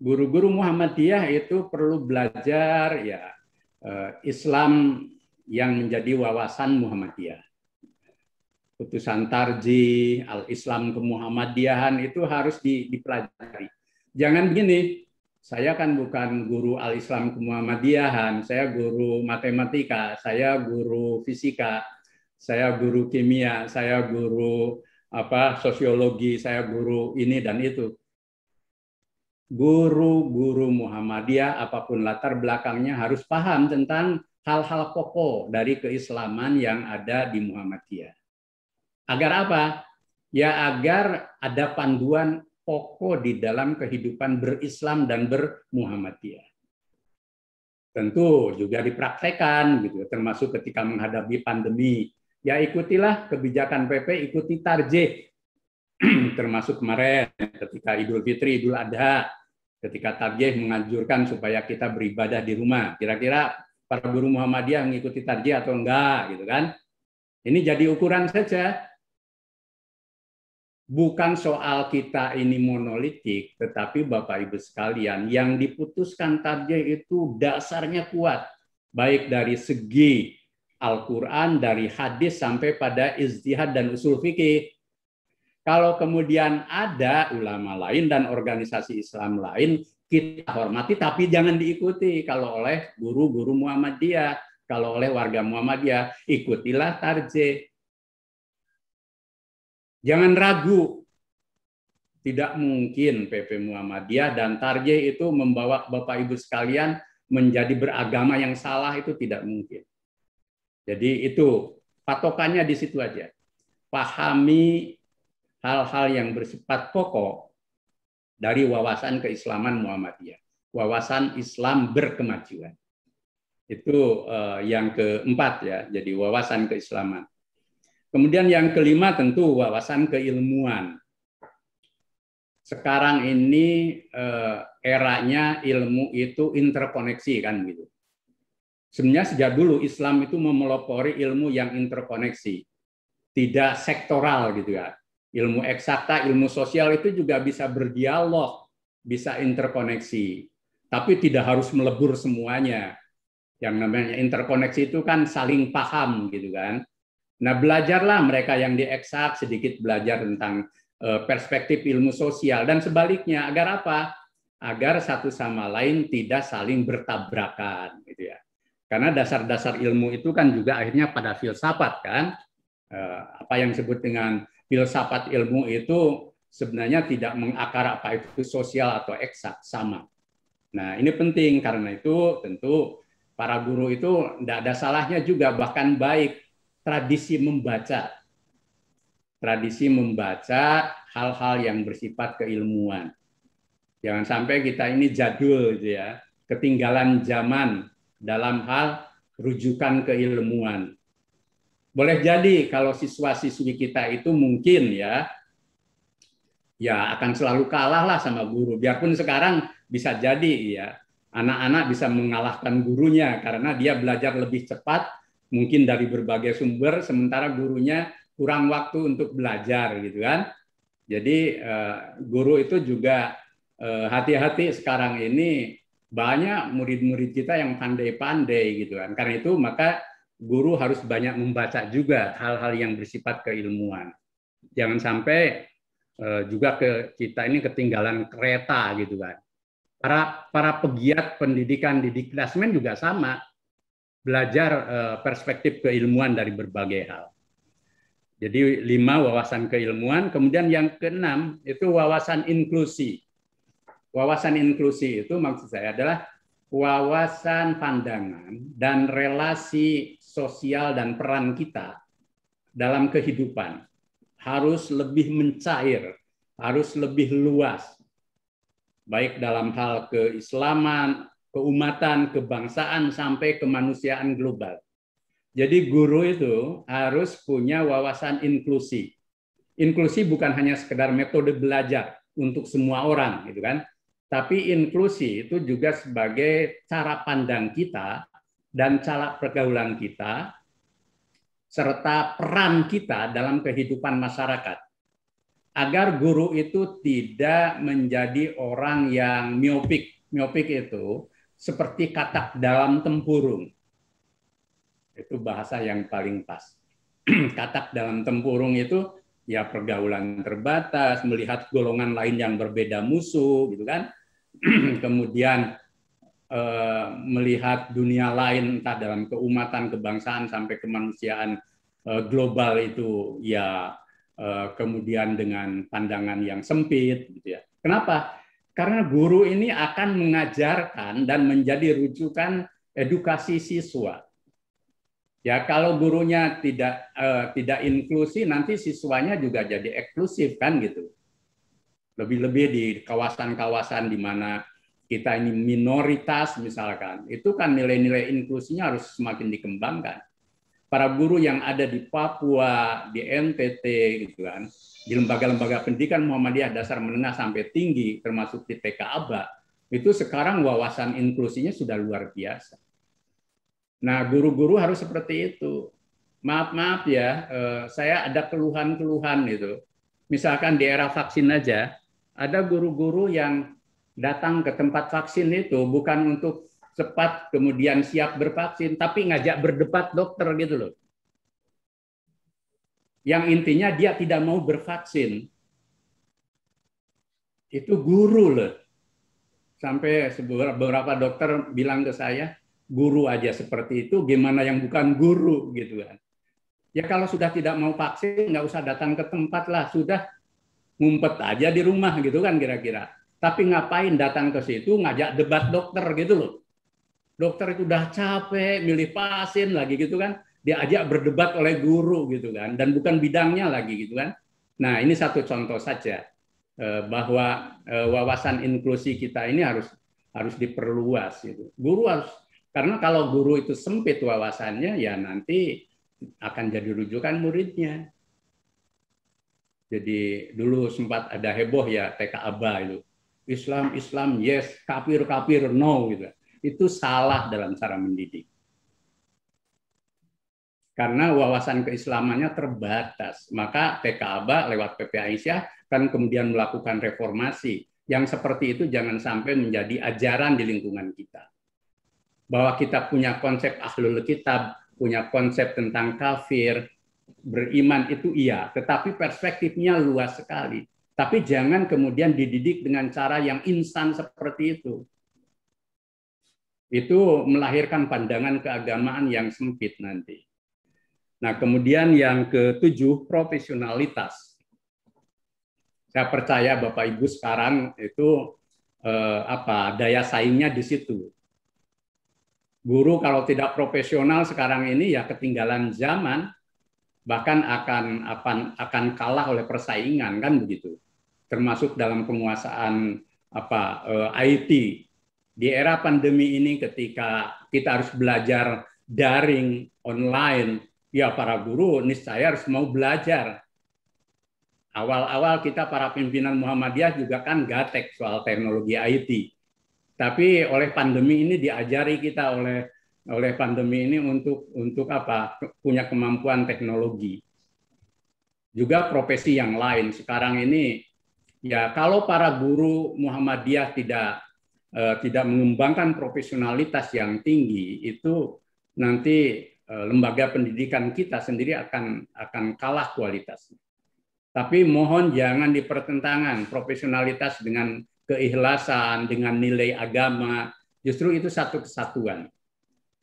guru-guru Muhammadiyah itu perlu belajar ya eh, Islam yang menjadi wawasan Muhammadiyah. Putusan Tarji, Al-Islam ke Muhammadiyahan itu harus dipelajari. Jangan begini, saya kan bukan guru Al-Islam ke Muhammadiyahan. saya guru matematika, saya guru fisika, saya guru kimia, saya guru apa sosiologi, saya guru ini dan itu guru-guru Muhammadiyah apapun latar belakangnya harus paham tentang hal-hal pokok dari keislaman yang ada di Muhammadiyah. Agar apa? Ya agar ada panduan pokok di dalam kehidupan berislam dan bermuhammadiyah. Tentu juga dipraktekan gitu termasuk ketika menghadapi pandemi. Ya ikutilah kebijakan PP, ikuti tarjih termasuk kemarin ya, ketika Idul Fitri, Idul Adha, ketika Tarjih menganjurkan supaya kita beribadah di rumah. Kira-kira para guru Muhammadiyah mengikuti Tarjih atau enggak gitu kan? Ini jadi ukuran saja. Bukan soal kita ini monolitik, tetapi Bapak Ibu sekalian, yang diputuskan Tarjih itu dasarnya kuat. Baik dari segi Al-Quran, dari hadis sampai pada izdihad dan usul fikih kalau kemudian ada ulama lain dan organisasi Islam lain, kita hormati tapi jangan diikuti kalau oleh guru-guru Muhammadiyah, kalau oleh warga Muhammadiyah, ikutilah tarje. Jangan ragu. Tidak mungkin PP Muhammadiyah dan tarje itu membawa Bapak Ibu sekalian menjadi beragama yang salah itu tidak mungkin. Jadi itu patokannya di situ aja. Pahami hal-hal yang bersifat pokok dari wawasan keislaman Muhammadiyah, wawasan Islam berkemajuan. Itu uh, yang keempat ya, jadi wawasan keislaman. Kemudian yang kelima tentu wawasan keilmuan. Sekarang ini eh, eranya ilmu itu interkoneksi kan gitu. Sebenarnya sejak dulu Islam itu memelopori ilmu yang interkoneksi, tidak sektoral gitu ya ilmu eksakta, ilmu sosial itu juga bisa berdialog, bisa interkoneksi. Tapi tidak harus melebur semuanya. Yang namanya interkoneksi itu kan saling paham gitu kan. Nah, belajarlah mereka yang di eksak sedikit belajar tentang eh, perspektif ilmu sosial dan sebaliknya agar apa? Agar satu sama lain tidak saling bertabrakan gitu ya. Karena dasar-dasar ilmu itu kan juga akhirnya pada filsafat kan. Eh, apa yang disebut dengan filsafat ilmu itu sebenarnya tidak mengakar apa itu sosial atau eksak sama. Nah ini penting karena itu tentu para guru itu tidak ada salahnya juga bahkan baik tradisi membaca tradisi membaca hal-hal yang bersifat keilmuan jangan sampai kita ini jadul gitu ya ketinggalan zaman dalam hal rujukan keilmuan boleh jadi kalau siswa-siswi kita itu mungkin ya ya akan selalu kalah lah sama guru. Biarpun sekarang bisa jadi ya anak-anak bisa mengalahkan gurunya karena dia belajar lebih cepat mungkin dari berbagai sumber sementara gurunya kurang waktu untuk belajar gitu kan. Jadi eh, guru itu juga eh, hati-hati sekarang ini banyak murid-murid kita yang pandai-pandai gitu kan. Karena itu maka guru harus banyak membaca juga hal-hal yang bersifat keilmuan. Jangan sampai eh, juga ke kita ini ketinggalan kereta gitu kan. Para para pegiat pendidikan di diklasmen juga sama belajar eh, perspektif keilmuan dari berbagai hal. Jadi lima wawasan keilmuan, kemudian yang keenam itu wawasan inklusi. Wawasan inklusi itu maksud saya adalah wawasan pandangan dan relasi sosial dan peran kita dalam kehidupan harus lebih mencair, harus lebih luas, baik dalam hal keislaman, keumatan, kebangsaan, sampai kemanusiaan global. Jadi guru itu harus punya wawasan inklusi. Inklusi bukan hanya sekedar metode belajar untuk semua orang, gitu kan? Tapi inklusi itu juga sebagai cara pandang kita dan cara pergaulan kita, serta peran kita dalam kehidupan masyarakat. Agar guru itu tidak menjadi orang yang miopik. Miopik itu seperti katak dalam tempurung. Itu bahasa yang paling pas. katak dalam tempurung itu ya pergaulan terbatas, melihat golongan lain yang berbeda musuh, gitu kan. Kemudian Eh, melihat dunia lain entah dalam keumatan, kebangsaan sampai kemanusiaan eh, global itu ya eh, kemudian dengan pandangan yang sempit gitu ya. Kenapa? Karena guru ini akan mengajarkan dan menjadi rujukan edukasi siswa. Ya kalau gurunya tidak tidak inklusi nanti siswanya juga jadi eksklusif kan gitu. Lebih-lebih di kawasan-kawasan di mana kita ini minoritas misalkan, itu kan nilai-nilai inklusinya harus semakin dikembangkan. Para guru yang ada di Papua, di NTT gitu kan, di lembaga-lembaga pendidikan Muhammadiyah dasar menengah sampai tinggi termasuk di TK ABA, itu sekarang wawasan inklusinya sudah luar biasa. Nah, guru-guru harus seperti itu. Maaf-maaf ya, eh, saya ada keluhan-keluhan itu. Misalkan di era vaksin aja, ada guru-guru yang datang ke tempat vaksin itu bukan untuk cepat kemudian siap bervaksin, tapi ngajak berdebat dokter gitu loh. Yang intinya dia tidak mau bervaksin. Itu guru loh. Sampai beberapa dokter bilang ke saya, guru aja seperti itu, gimana yang bukan guru gitu kan. Ya kalau sudah tidak mau vaksin, nggak usah datang ke tempat lah, sudah ngumpet aja di rumah gitu kan kira-kira tapi ngapain datang ke situ ngajak debat dokter gitu loh. Dokter itu udah capek milih pasien lagi gitu kan. Diajak berdebat oleh guru gitu kan. Dan bukan bidangnya lagi gitu kan. Nah ini satu contoh saja eh, bahwa eh, wawasan inklusi kita ini harus harus diperluas gitu. Guru harus karena kalau guru itu sempit wawasannya ya nanti akan jadi rujukan muridnya. Jadi dulu sempat ada heboh ya TKABA itu. Islam Islam yes, kafir kafir no gitu. Itu salah dalam cara mendidik. Karena wawasan keislamannya terbatas, maka TKABA lewat PP Aisyah kan kemudian melakukan reformasi. Yang seperti itu jangan sampai menjadi ajaran di lingkungan kita. Bahwa kita punya konsep ahlul kitab, punya konsep tentang kafir, beriman itu iya, tetapi perspektifnya luas sekali tapi jangan kemudian dididik dengan cara yang instan seperti itu. Itu melahirkan pandangan keagamaan yang sempit nanti. Nah, kemudian yang ketujuh, profesionalitas. Saya percaya Bapak Ibu sekarang itu eh, apa daya saingnya di situ. Guru kalau tidak profesional sekarang ini ya ketinggalan zaman, bahkan akan akan akan kalah oleh persaingan kan begitu termasuk dalam penguasaan apa eh, IT di era pandemi ini ketika kita harus belajar daring online ya para guru niscaya harus mau belajar awal-awal kita para pimpinan Muhammadiyah juga kan gatek soal teknologi IT tapi oleh pandemi ini diajari kita oleh oleh pandemi ini untuk untuk apa punya kemampuan teknologi juga profesi yang lain sekarang ini Ya, kalau para guru Muhammadiyah tidak uh, tidak mengembangkan profesionalitas yang tinggi, itu nanti uh, lembaga pendidikan kita sendiri akan akan kalah kualitas. Tapi mohon jangan dipertentangan profesionalitas dengan keikhlasan, dengan nilai agama, justru itu satu kesatuan.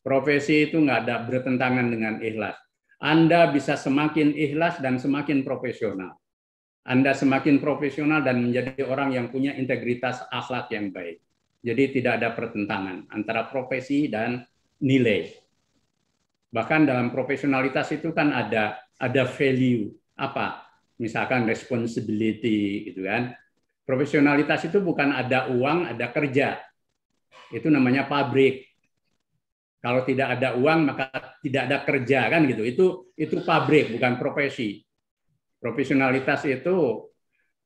Profesi itu nggak ada bertentangan dengan ikhlas. Anda bisa semakin ikhlas dan semakin profesional. Anda semakin profesional dan menjadi orang yang punya integritas akhlak yang baik. Jadi tidak ada pertentangan antara profesi dan nilai. Bahkan dalam profesionalitas itu kan ada ada value apa? Misalkan responsibility gitu kan. Profesionalitas itu bukan ada uang, ada kerja. Itu namanya pabrik. Kalau tidak ada uang maka tidak ada kerja kan gitu. Itu itu pabrik bukan profesi. Profesionalitas itu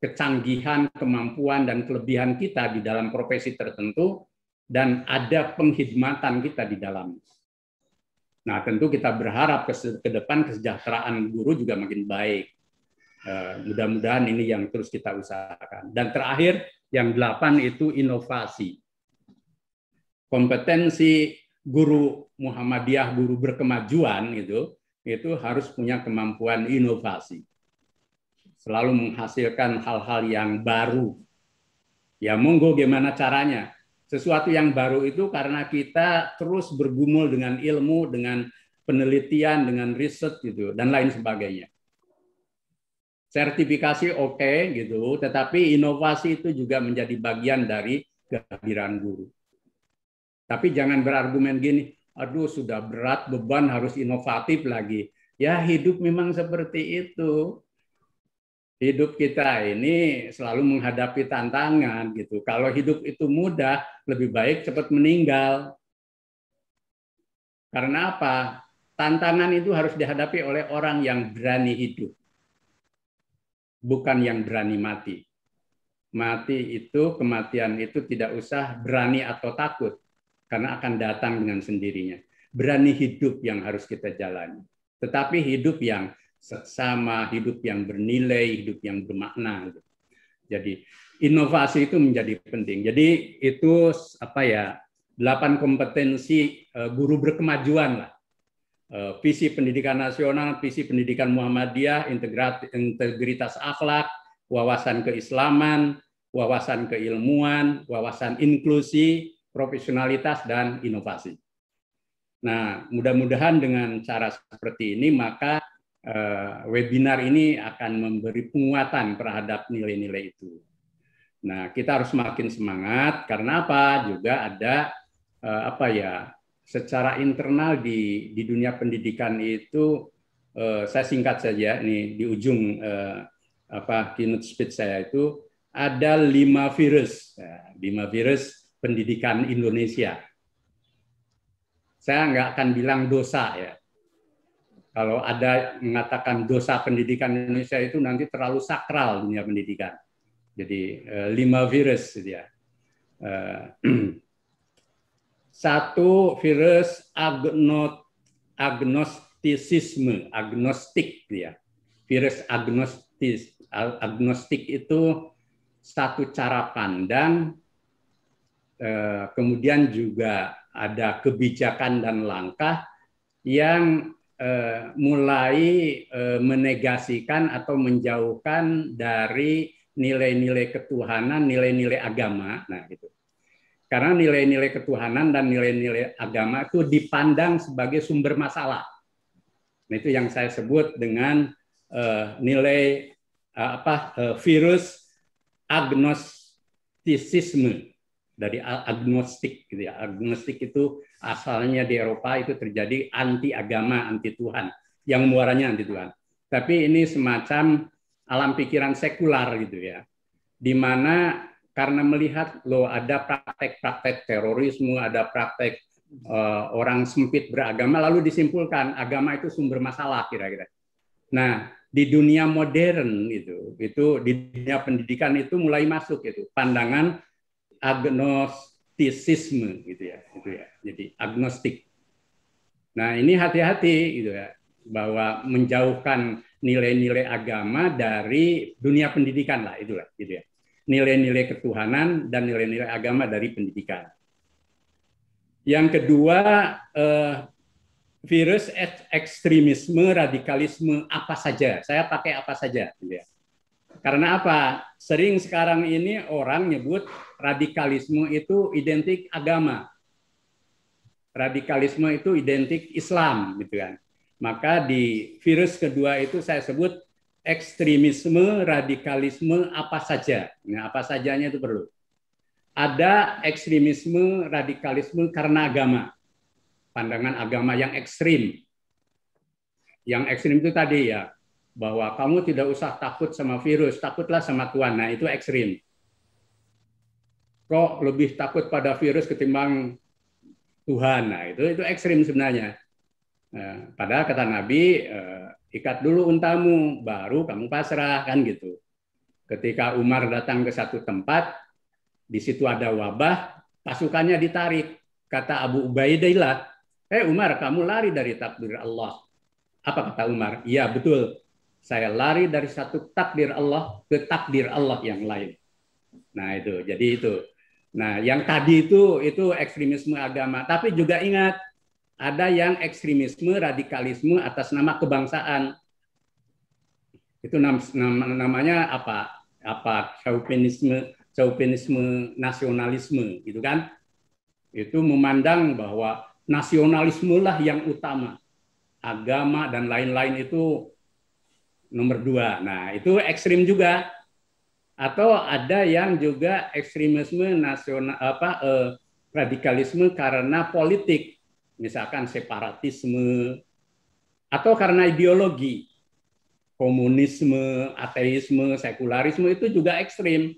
kecanggihan, kemampuan, dan kelebihan kita di dalam profesi tertentu, dan ada penghidmatan kita di dalam. Nah, tentu kita berharap ke depan kesejahteraan guru juga makin baik. Eh, mudah-mudahan ini yang terus kita usahakan. Dan terakhir, yang delapan itu inovasi. Kompetensi guru Muhammadiyah, guru berkemajuan itu, itu harus punya kemampuan inovasi selalu menghasilkan hal-hal yang baru. Ya monggo gimana caranya? Sesuatu yang baru itu karena kita terus bergumul dengan ilmu, dengan penelitian, dengan riset gitu dan lain sebagainya. Sertifikasi oke okay, gitu, tetapi inovasi itu juga menjadi bagian dari kehadiran guru. Tapi jangan berargumen gini, aduh sudah berat beban harus inovatif lagi. Ya hidup memang seperti itu hidup kita ini selalu menghadapi tantangan gitu. Kalau hidup itu mudah, lebih baik cepat meninggal. Karena apa? Tantangan itu harus dihadapi oleh orang yang berani hidup. Bukan yang berani mati. Mati itu, kematian itu tidak usah berani atau takut. Karena akan datang dengan sendirinya. Berani hidup yang harus kita jalani. Tetapi hidup yang seksama, hidup yang bernilai, hidup yang bermakna. Gitu. Jadi inovasi itu menjadi penting. Jadi itu apa ya? Delapan kompetensi eh, guru berkemajuan lah. Eh, visi pendidikan nasional, visi pendidikan Muhammadiyah, integritas akhlak, wawasan keislaman, wawasan keilmuan, wawasan inklusi, profesionalitas dan inovasi. Nah, mudah-mudahan dengan cara seperti ini maka Eh, webinar ini akan memberi penguatan terhadap nilai-nilai itu. Nah, kita harus makin semangat karena apa? Juga ada uh, apa ya? Secara internal di di dunia pendidikan itu uh, saya singkat saja nih di ujung uh, apa keynote speech saya itu ada lima virus, ya, lima virus pendidikan Indonesia. Saya nggak akan bilang dosa ya, kalau ada mengatakan dosa pendidikan Indonesia itu nanti terlalu sakral dunia pendidikan. Jadi eh, lima virus dia. Eh, satu virus agnot, agnostisisme, agnostik dia. Virus agnostis, agnostik itu satu cara pandang eh, kemudian juga ada kebijakan dan langkah yang Eh, mulai eh, menegasikan atau menjauhkan dari nilai-nilai ketuhanan, nilai-nilai agama. Nah, gitu. Karena nilai-nilai ketuhanan dan nilai-nilai agama itu dipandang sebagai sumber masalah. Nah, itu yang saya sebut dengan uh, nilai uh, apa uh, virus agnostisisme dari agnostik gitu ya. Agnostik itu asalnya di Eropa itu terjadi anti agama, anti Tuhan, yang muaranya anti Tuhan. Tapi ini semacam alam pikiran sekular gitu ya, di mana karena melihat lo ada praktek-praktek terorisme, ada praktek uh, orang sempit beragama, lalu disimpulkan agama itu sumber masalah kira-kira. Nah, di dunia modern itu itu di dunia pendidikan itu mulai masuk itu pandangan agnostisisme gitu ya jadi agnostik. Nah ini hati-hati gitu ya bahwa menjauhkan nilai-nilai agama dari dunia pendidikan lah itulah gitu ya nilai-nilai ketuhanan dan nilai-nilai agama dari pendidikan. Yang kedua eh, virus ekstremisme radikalisme apa saja saya pakai apa saja gitu ya. Karena apa? Sering sekarang ini orang nyebut radikalisme itu identik agama radikalisme itu identik Islam gitu kan. Maka di virus kedua itu saya sebut ekstremisme, radikalisme apa saja. Nah, apa sajanya itu perlu. Ada ekstremisme, radikalisme karena agama. Pandangan agama yang ekstrim. Yang ekstrim itu tadi ya, bahwa kamu tidak usah takut sama virus, takutlah sama Tuhan. Nah, itu ekstrim. Kok lebih takut pada virus ketimbang Tuhan. Nah, itu itu ekstrim sebenarnya. Nah, padahal kata Nabi, eh, ikat dulu untamu, baru kamu pasrah, kan gitu. Ketika Umar datang ke satu tempat, di situ ada wabah, pasukannya ditarik. Kata Abu Ubaidillah, eh Umar, kamu lari dari takdir Allah. Apa kata Umar? Iya, betul. Saya lari dari satu takdir Allah ke takdir Allah yang lain. Nah itu, jadi itu. Nah, yang tadi itu itu ekstremisme agama, tapi juga ingat ada yang ekstremisme radikalisme atas nama kebangsaan. Itu nam, nam, namanya apa? Apa chauvinisme, chauvinisme nasionalisme gitu kan? Itu memandang bahwa nasionalisme lah yang utama. Agama dan lain-lain itu nomor dua. Nah, itu ekstrim juga atau ada yang juga ekstremisme nasional apa eh, radikalisme karena politik misalkan separatisme atau karena ideologi komunisme ateisme sekularisme itu juga ekstrim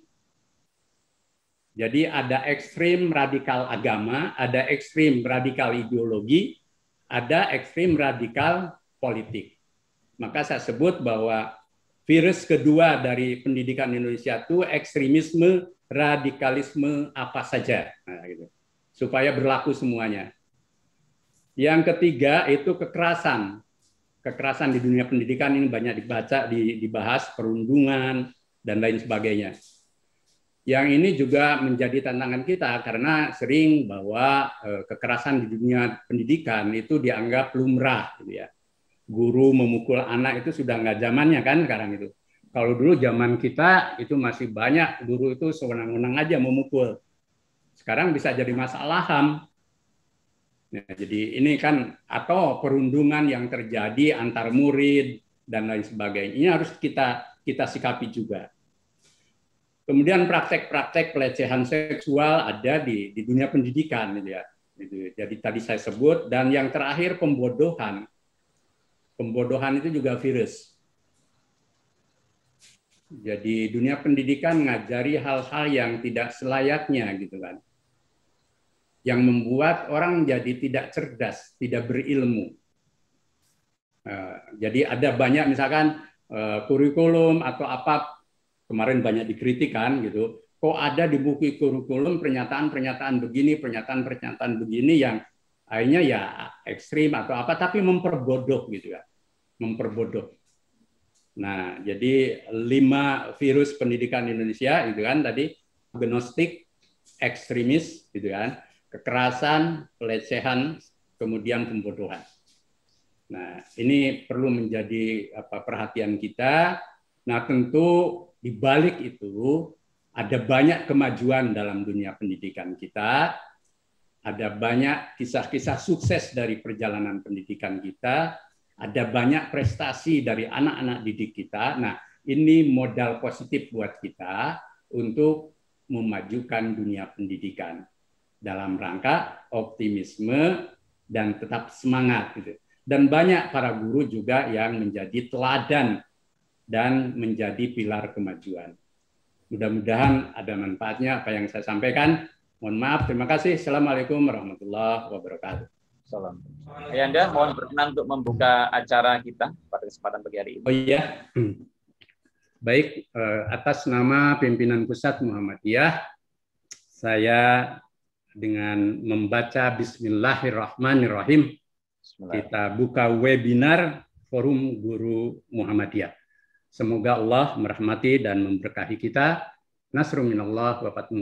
jadi ada ekstrim radikal agama, ada ekstrim radikal ideologi, ada ekstrim radikal politik. Maka saya sebut bahwa virus kedua dari pendidikan Indonesia itu ekstremisme, radikalisme apa saja, nah, gitu. supaya berlaku semuanya. Yang ketiga itu kekerasan, kekerasan di dunia pendidikan ini banyak dibaca, dibahas perundungan dan lain sebagainya. Yang ini juga menjadi tantangan kita karena sering bahwa eh, kekerasan di dunia pendidikan itu dianggap lumrah, gitu ya guru memukul anak itu sudah nggak zamannya kan sekarang itu. Kalau dulu zaman kita itu masih banyak guru itu sewenang-wenang aja memukul. Sekarang bisa jadi masalah HAM. Nah, jadi ini kan atau perundungan yang terjadi antar murid dan lain sebagainya. Ini harus kita kita sikapi juga. Kemudian praktek-praktek pelecehan seksual ada di, di dunia pendidikan, gitu ya. Jadi tadi saya sebut dan yang terakhir pembodohan Pembodohan itu juga virus. Jadi dunia pendidikan ngajari hal-hal yang tidak selayaknya gitu kan. Yang membuat orang jadi tidak cerdas, tidak berilmu. Eh, jadi ada banyak misalkan eh, kurikulum atau apa kemarin banyak dikritikan gitu. Kok ada di buku kurikulum pernyataan-pernyataan begini, pernyataan-pernyataan begini yang akhirnya ya ekstrim atau apa tapi memperbodoh gitu ya memperbodoh nah jadi lima virus pendidikan Indonesia gitu kan tadi agnostik ekstremis gitu kan kekerasan pelecehan kemudian pembodohan nah ini perlu menjadi apa perhatian kita nah tentu di balik itu ada banyak kemajuan dalam dunia pendidikan kita ada banyak kisah-kisah sukses dari perjalanan pendidikan kita, ada banyak prestasi dari anak-anak didik kita. Nah, ini modal positif buat kita untuk memajukan dunia pendidikan dalam rangka optimisme dan tetap semangat. Gitu. Dan banyak para guru juga yang menjadi teladan dan menjadi pilar kemajuan. Mudah-mudahan ada manfaatnya apa yang saya sampaikan. Mohon maaf, terima kasih. Assalamualaikum warahmatullahi wabarakatuh. Salam. Ayanda, mohon berkenan untuk membuka acara kita pada kesempatan pagi hari ini. Oh iya. Baik, eh, atas nama pimpinan pusat Muhammadiyah, saya dengan membaca Bismillahirrahmanirrahim, kita buka webinar Forum Guru Muhammadiyah. Semoga Allah merahmati dan memberkahi kita. Nasrul minallah wa fatun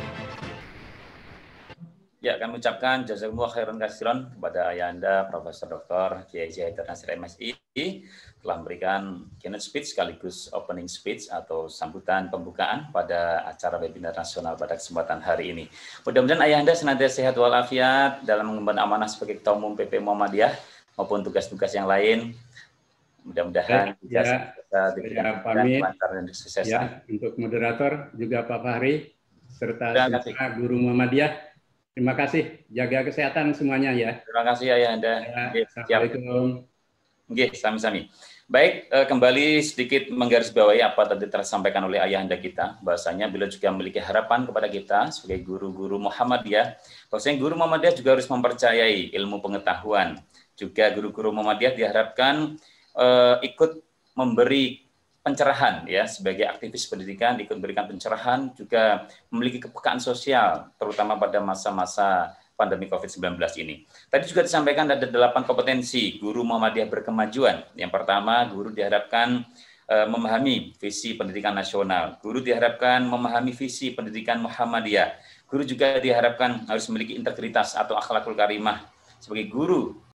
Ya, kami ucapkan jazakumullah khairan kasiron kepada ayahanda Profesor Dr. Kiai Haidar Nasir MSI telah memberikan keynote speech sekaligus opening speech atau sambutan pembukaan pada acara webinar nasional pada kesempatan hari ini. Mudah-mudahan ayahanda senantiasa sehat walafiat dalam mengemban amanah sebagai Ketua Umum PP Muhammadiyah maupun tugas-tugas yang lain. Mudah-mudahan ya, bisa ya, pamit. dan sukses Ya, untuk moderator juga Pak Fahri serta guru Muhammadiyah. Terima kasih. Jaga kesehatan semuanya ya. Terima kasih Ayah Anda. Ya, Assalamualaikum. Oke, sami-sami. Baik, eh, kembali sedikit menggarisbawahi apa tadi tersampaikan oleh ayah anda kita. Bahasanya beliau juga memiliki harapan kepada kita sebagai guru-guru Muhammadiyah. Bahwasanya guru Muhammadiyah juga harus mempercayai ilmu pengetahuan. Juga guru-guru Muhammadiyah diharapkan uh, ikut memberi pencerahan ya sebagai aktivis pendidikan diberikan pencerahan juga memiliki kepekaan sosial terutama pada masa-masa pandemi Covid-19 ini. Tadi juga disampaikan ada delapan kompetensi guru Muhammadiyah berkemajuan. Yang pertama, guru diharapkan e, memahami visi pendidikan nasional. Guru diharapkan memahami visi pendidikan Muhammadiyah. Guru juga diharapkan harus memiliki integritas atau akhlakul karimah sebagai guru